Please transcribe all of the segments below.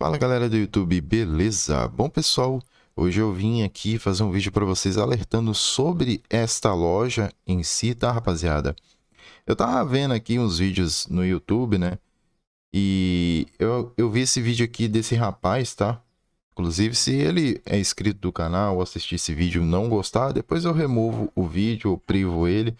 Fala galera do YouTube, beleza? Bom pessoal, hoje eu vim aqui fazer um vídeo para vocês alertando sobre esta loja em si, tá rapaziada? Eu tava vendo aqui uns vídeos no YouTube, né? E eu, eu vi esse vídeo aqui desse rapaz, tá? Inclusive, se ele é inscrito do canal, assistir esse vídeo e não gostar, depois eu removo o vídeo, eu privo ele,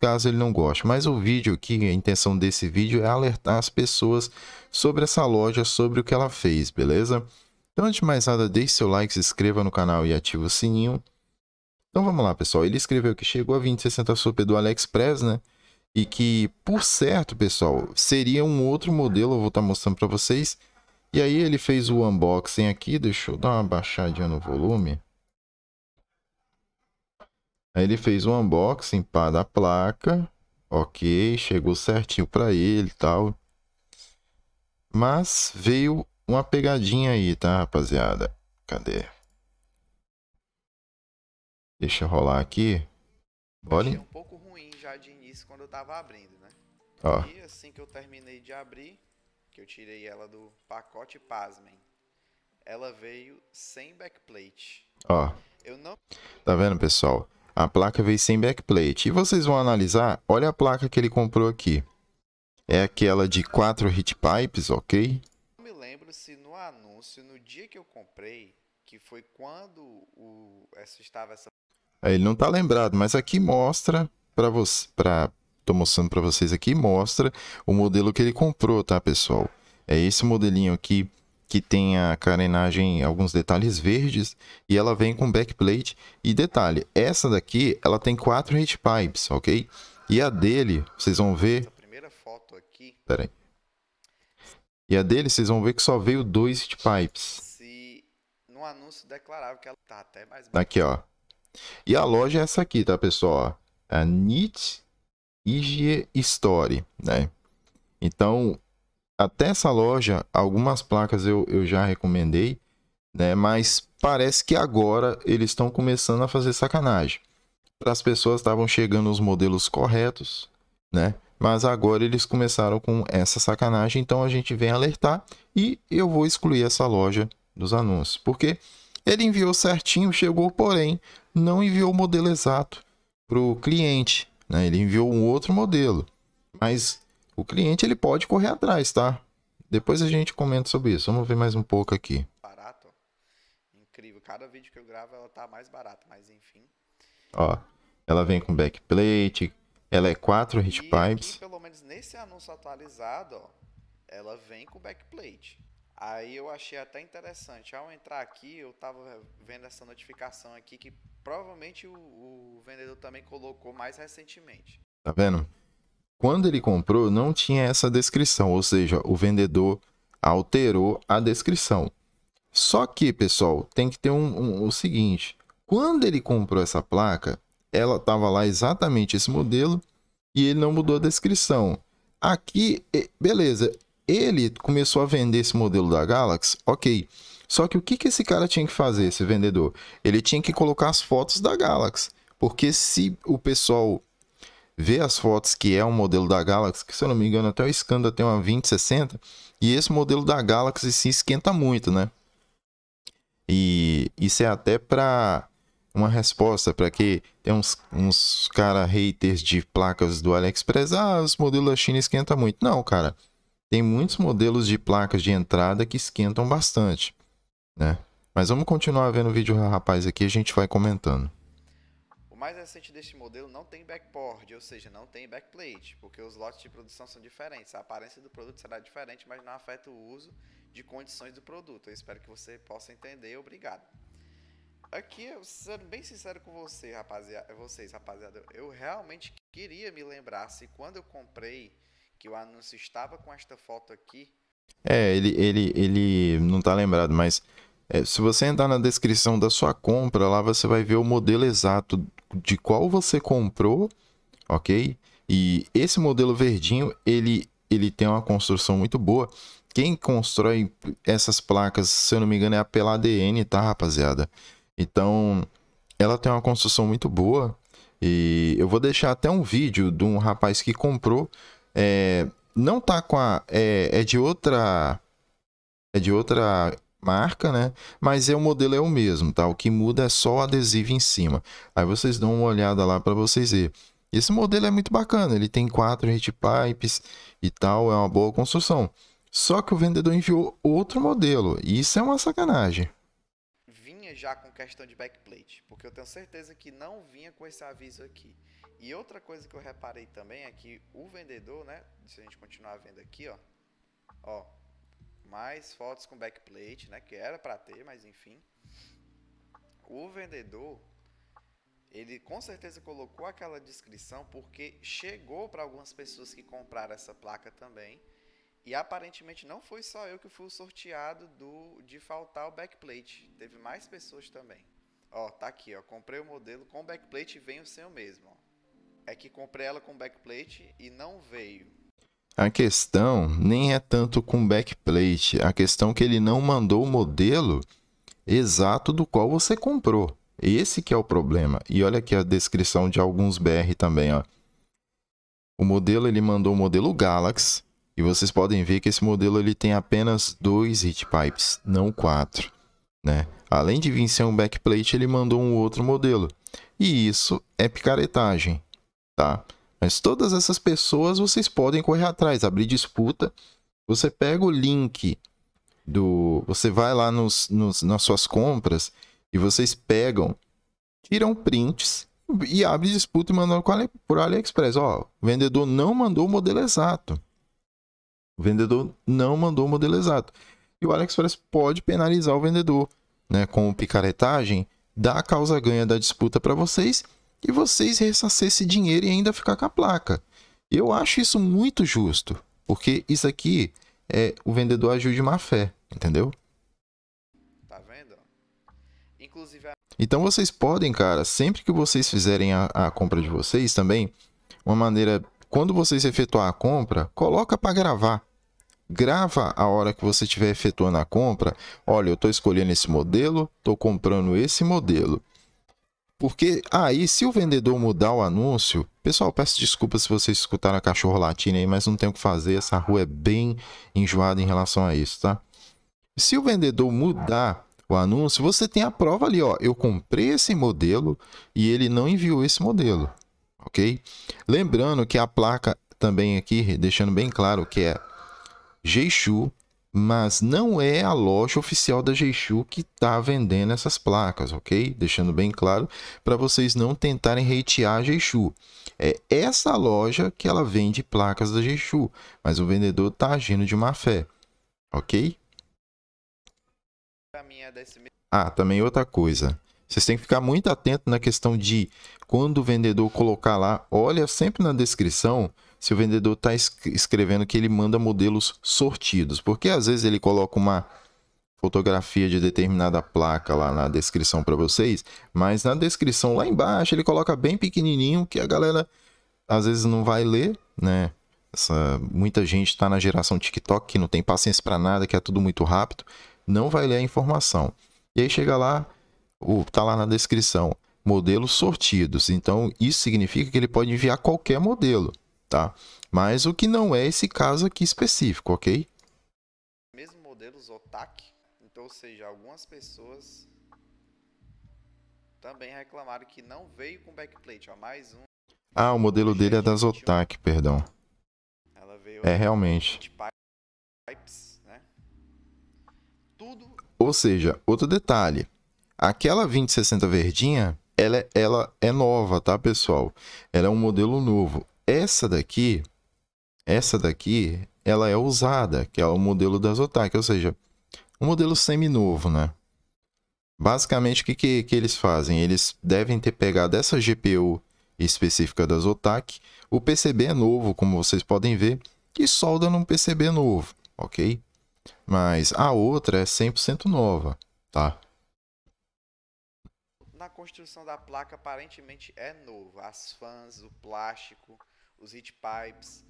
caso ele não goste. Mas o vídeo aqui, a intenção desse vídeo é alertar as pessoas sobre essa loja, sobre o que ela fez, beleza? Então, antes de mais nada, deixe seu like, se inscreva no canal e ative o sininho. Então vamos lá, pessoal. Ele escreveu que chegou a 2060 Super do AliExpress, né? E que, por certo, pessoal, seria um outro modelo, eu vou estar tá mostrando para vocês. E aí ele fez o unboxing aqui, deixa eu dar uma baixadinha no volume. Aí ele fez um unboxing para a placa, ok, chegou certinho para ele e tal. Mas veio uma pegadinha aí, tá, rapaziada? Cadê? Deixa eu rolar aqui. Bora. Achei um pouco ruim já de início quando eu tava abrindo, né? Ó. E assim que eu terminei de abrir, que eu tirei ela do pacote, pasmem. Ela veio sem backplate. Ó. Eu não... Tá vendo, pessoal? A placa veio sem backplate. E vocês vão analisar, olha a placa que ele comprou aqui. É aquela de 4 hit pipes, ok? Não me lembro se no anúncio, no dia que eu comprei, que foi quando o, essa estava essa... É, ele não está lembrado, mas aqui mostra para você... Pra... Tô mostrando para vocês aqui, mostra o modelo que ele comprou, tá, pessoal? É esse modelinho aqui, que tem a carenagem, alguns detalhes verdes, e ela vem com backplate. E detalhe, essa daqui, ela tem quatro heat pipes, ok? E a dele, vocês vão ver... Pera aí. E a dele, vocês vão ver que só veio dois heat pipes. Tá aqui, ó. E a loja é essa aqui, tá, pessoal? A Nietzsche IG Story, né? Então, até essa loja, algumas placas eu, eu já recomendei, né? Mas parece que agora eles estão começando a fazer sacanagem. Para as pessoas estavam chegando os modelos corretos, né? Mas agora eles começaram com essa sacanagem, então a gente vem alertar e eu vou excluir essa loja dos anúncios, porque ele enviou certinho, chegou, porém não enviou o modelo exato para o cliente, né? Ele enviou um outro modelo, mas o cliente ele pode correr atrás, tá? Depois a gente comenta sobre isso. Vamos ver mais um pouco aqui. Barato. Incrível. Cada vídeo que eu gravo ela tá mais barata, mas enfim. Ó, ela vem com backplate, ela é 4 hit pipes. Aqui, pelo menos nesse anúncio atualizado, ó, ela vem com backplate. Aí eu achei até interessante. Ao entrar aqui, eu tava vendo essa notificação aqui que provavelmente o, o vendedor também colocou mais recentemente. Tá vendo? Quando ele comprou, não tinha essa descrição, ou seja, o vendedor alterou a descrição. Só que, pessoal, tem que ter um, um o seguinte: quando ele comprou essa placa, ela estava lá exatamente esse modelo e ele não mudou a descrição. Aqui, beleza, ele começou a vender esse modelo da Galaxy, ok. Só que o que, que esse cara tinha que fazer, esse vendedor? Ele tinha que colocar as fotos da Galaxy. Porque se o pessoal vê as fotos que é um modelo da Galaxy, que se eu não me engano até o Scanda tem uma 2060, e esse modelo da Galaxy se esquenta muito, né? E isso é até para uma resposta para que tem uns, uns cara haters de placas do AliExpress, ah, os modelos da China esquenta muito. Não, cara. Tem muitos modelos de placas de entrada que esquentam bastante, né? Mas vamos continuar vendo o vídeo, rapaz, aqui a gente vai comentando. O mais recente deste modelo não tem backboard, ou seja, não tem backplate, porque os lotes de produção são diferentes. A aparência do produto será diferente, mas não afeta o uso de condições do produto. Eu espero que você possa entender. Obrigado. Aqui, sendo bem sincero com você, rapaziada, vocês, rapaziada, eu realmente queria me lembrar se quando eu comprei que o anúncio estava com esta foto aqui. É, ele, ele, ele não tá lembrado, mas é, se você entrar na descrição da sua compra, lá você vai ver o modelo exato de qual você comprou, ok? E esse modelo verdinho, ele, ele tem uma construção muito boa. Quem constrói essas placas, se eu não me engano, é a PelaDN, tá, rapaziada? Então, ela tem uma construção muito boa. E eu vou deixar até um vídeo de um rapaz que comprou. É, não tá com a. É, é de outra. É de outra marca, né? Mas é, o modelo é o mesmo, tá? O que muda é só o adesivo em cima. Aí vocês dão uma olhada lá para vocês verem. Esse modelo é muito bacana, ele tem quatro heat pipes e tal, é uma boa construção. Só que o vendedor enviou outro modelo, e isso é uma sacanagem. Vinha já com questão de backplate, porque eu tenho certeza que não vinha com esse aviso aqui. E outra coisa que eu reparei também é que o vendedor, né, se a gente continuar vendo aqui, ó, ó, mais fotos com backplate, né? Que era para ter, mas enfim. O vendedor, ele com certeza colocou aquela descrição porque chegou para algumas pessoas que compraram essa placa também. E aparentemente não foi só eu que fui o sorteado do de faltar o backplate. Teve mais pessoas também. Ó, tá aqui, ó. Comprei o modelo com backplate e veio sem o mesmo. Ó. É que comprei ela com backplate e não veio. A questão nem é tanto com backplate, a questão é que ele não mandou o modelo exato do qual você comprou. Esse que é o problema. E olha aqui a descrição de alguns BR também, ó. O modelo ele mandou o modelo Galaxy e vocês podem ver que esse modelo ele tem apenas dois heat pipes, não quatro, né? Além de vir ser um backplate, ele mandou um outro modelo. E isso é picaretagem, tá? Mas todas essas pessoas vocês podem correr atrás, abrir disputa. Você pega o link do. Você vai lá nos, nos nas suas compras e vocês pegam, tiram prints e abre disputa e mandam por AliExpress. Ó, o vendedor não mandou o modelo exato. O vendedor não mandou o modelo exato. E o AliExpress pode penalizar o vendedor, né? Com picaretagem, dá a causa ganha da disputa para vocês e vocês ressarcer esse dinheiro e ainda ficar com a placa. Eu acho isso muito justo, porque isso aqui é o vendedor agiu de má fé, entendeu? Tá vendo? Inclusive a... Então vocês podem, cara, sempre que vocês fizerem a, a compra de vocês também, uma maneira quando vocês efetuar a compra, coloca para gravar. Grava a hora que você estiver efetuando a compra. Olha, eu estou escolhendo esse modelo, estou comprando esse modelo. Porque aí, ah, se o vendedor mudar o anúncio, pessoal, peço desculpa se vocês escutaram a cachorro latina aí, mas não tem o que fazer, essa rua é bem enjoada em relação a isso, tá? Se o vendedor mudar o anúncio, você tem a prova ali, ó, eu comprei esse modelo e ele não enviou esse modelo, ok? Lembrando que a placa também aqui, deixando bem claro que é Jeju mas não é a loja oficial da Jeju que está vendendo essas placas, ok? Deixando bem claro para vocês não tentarem hatear a Jeju. É essa loja que ela vende placas da Jeju, mas o vendedor está agindo de má fé, ok? É ah, também outra coisa. Vocês têm que ficar muito atento na questão de quando o vendedor colocar lá, olha sempre na descrição se o vendedor está escrevendo que ele manda modelos sortidos, porque às vezes ele coloca uma fotografia de determinada placa lá na descrição para vocês, mas na descrição lá embaixo ele coloca bem pequenininho que a galera às vezes não vai ler, né? Essa, muita gente está na geração TikTok que não tem paciência para nada, que é tudo muito rápido, não vai ler a informação. E aí chega lá, o tá lá na descrição, modelos sortidos. Então isso significa que ele pode enviar qualquer modelo, tá? Mas o que não é esse caso aqui específico, ok? Mesmo modelos OTAC, então, ou seja, algumas pessoas também reclamaram que não veio com backplate, ó, mais um. Ah, o modelo dele é da Zotac, perdão. é realmente. Pipes, né? Tudo... Ou seja, outro detalhe, Aquela 2060 verdinha, ela, ela é nova, tá, pessoal? Ela é um modelo novo. Essa daqui, essa daqui, ela é usada, que é o modelo da Zotac, ou seja, um modelo semi-novo, né? Basicamente, o que, que, que, eles fazem? Eles devem ter pegado essa GPU específica da Zotac, o PCB é novo, como vocês podem ver, e solda num PCB novo, ok? Mas a outra é 100% nova, tá? na construção da placa aparentemente é novo. As fãs, o plástico, os heat pipes,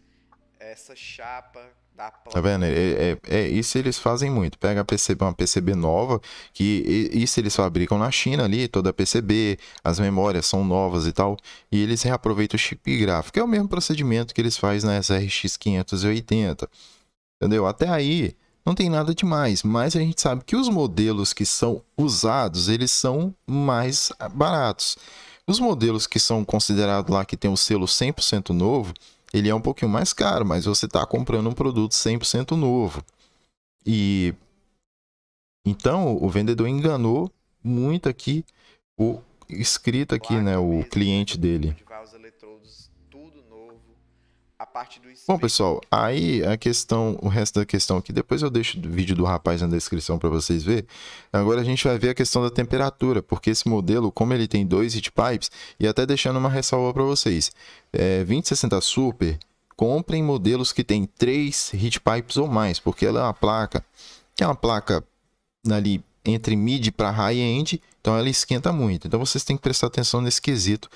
essa chapa da placa. Tá vendo? É, é, é, isso eles fazem muito. Pega a PCB, uma PCB nova, que isso eles fabricam na China ali, toda a PCB, as memórias são novas e tal, e eles reaproveitam o chip gráfico. É o mesmo procedimento que eles fazem na SRX 580. Entendeu? Até aí, não tem nada demais, mas a gente sabe que os modelos que são usados, eles são mais baratos. Os modelos que são considerados lá que tem o selo 100% novo, ele é um pouquinho mais caro, mas você está comprando um produto 100% novo. E então o vendedor enganou muito aqui o escrito aqui, né, o cliente dele. Eletrodos, tudo novo, a parte do Bom, pessoal, aí a questão, o resto da questão aqui, depois eu deixo o vídeo do rapaz na descrição para vocês ver. Agora a gente vai ver a questão da temperatura, porque esse modelo, como ele tem dois heat pipes, e até deixando uma ressalva para vocês, é, 2060 Super, comprem modelos que tem três heat pipes ou mais, porque ela é uma placa, que é uma placa ali entre mid para high-end, então ela esquenta muito. Então vocês têm que prestar atenção nesse quesito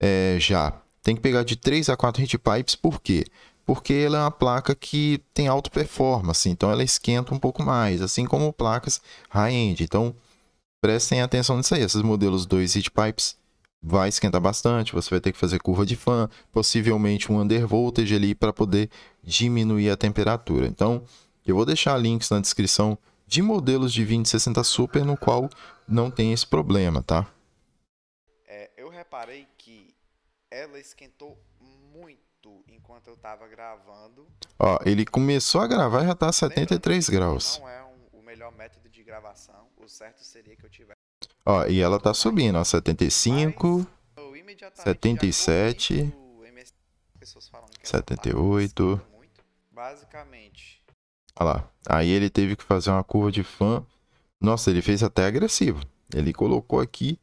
é, já. Tem que pegar de 3 a 4 heat pipes, por quê? Porque ela é uma placa que tem alta performance, então ela esquenta um pouco mais, assim como placas high-end. Então, prestem atenção nisso aí. Esses modelos 2 heat pipes vai esquentar bastante, você vai ter que fazer curva de fan, possivelmente um under voltage ali para poder diminuir a temperatura. Então, eu vou deixar links na descrição de modelos de 2060 Super no qual não tem esse problema, tá? É, eu reparei ela esquentou muito enquanto eu tava gravando. Ó, ele começou a gravar e já tá a 73 graus. Não é um, o melhor método de gravação, o certo seria que eu tivesse. Ó, e ela tá subindo, ó, 75, Mas, 77, 78. Tá muito, basicamente. Ó lá, aí ele teve que fazer uma curva de fã. Nossa, ele fez até agressivo. Ele colocou aqui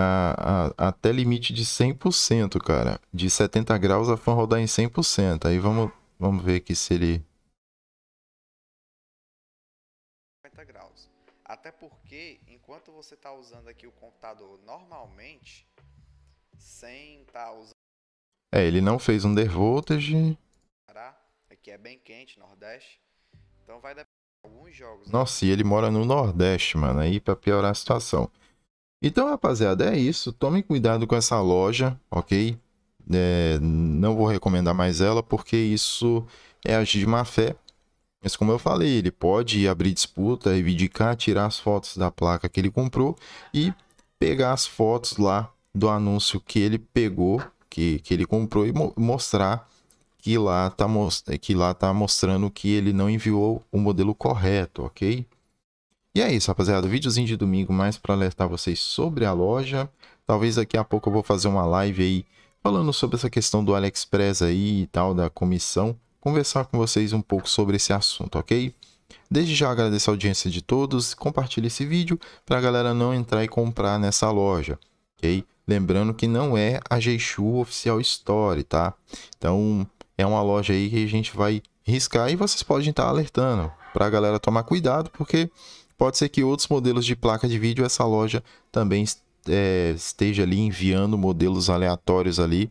a, a, até limite de 100%, cara. De 70 graus a fan rodar em 100%. Aí vamos, vamos ver aqui se ele... 50 graus. Até porque, enquanto você está usando aqui o computador normalmente, sem estar tá usando... É, ele não fez um voltage. Aqui é bem quente, Nordeste. Então vai depender de alguns jogos. Né? Nossa, e ele mora no Nordeste, mano. Aí pra piorar a situação. Então, rapaziada, é isso. Tomem cuidado com essa loja, ok? É, não vou recomendar mais ela porque isso é agir de má fé. Mas como eu falei, ele pode abrir disputa, reivindicar, tirar as fotos da placa que ele comprou e pegar as fotos lá do anúncio que ele pegou, que, que ele comprou e mo mostrar que lá, tá most que lá tá mostrando que ele não enviou o modelo correto, ok? E é isso, rapaziada. Vídeozinho de domingo mais para alertar vocês sobre a loja. Talvez daqui a pouco eu vou fazer uma live aí falando sobre essa questão do AliExpress aí e tal, da comissão. Conversar com vocês um pouco sobre esse assunto, ok? Desde já agradeço a audiência de todos. Compartilhe esse vídeo para a galera não entrar e comprar nessa loja, ok? Lembrando que não é a Jeixu Oficial Story, tá? Então é uma loja aí que a gente vai riscar e vocês podem estar tá alertando para a galera tomar cuidado, porque Pode ser que outros modelos de placa de vídeo essa loja também é, esteja ali enviando modelos aleatórios ali.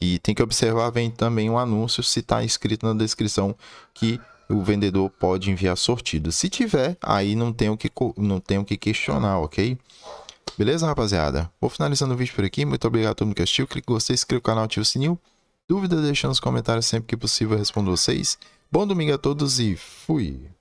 E tem que observar, vem também um anúncio se está escrito na descrição que o vendedor pode enviar sortido. Se tiver, aí não tem o que, não tem o que questionar, ok? Beleza, rapaziada? Vou finalizando o vídeo por aqui. Muito obrigado a todo mundo que assistiu. Clique em gostei, inscreva no canal, ative o sininho. Dúvida, deixa nos comentários sempre que possível, eu respondo vocês. Bom domingo a todos e fui!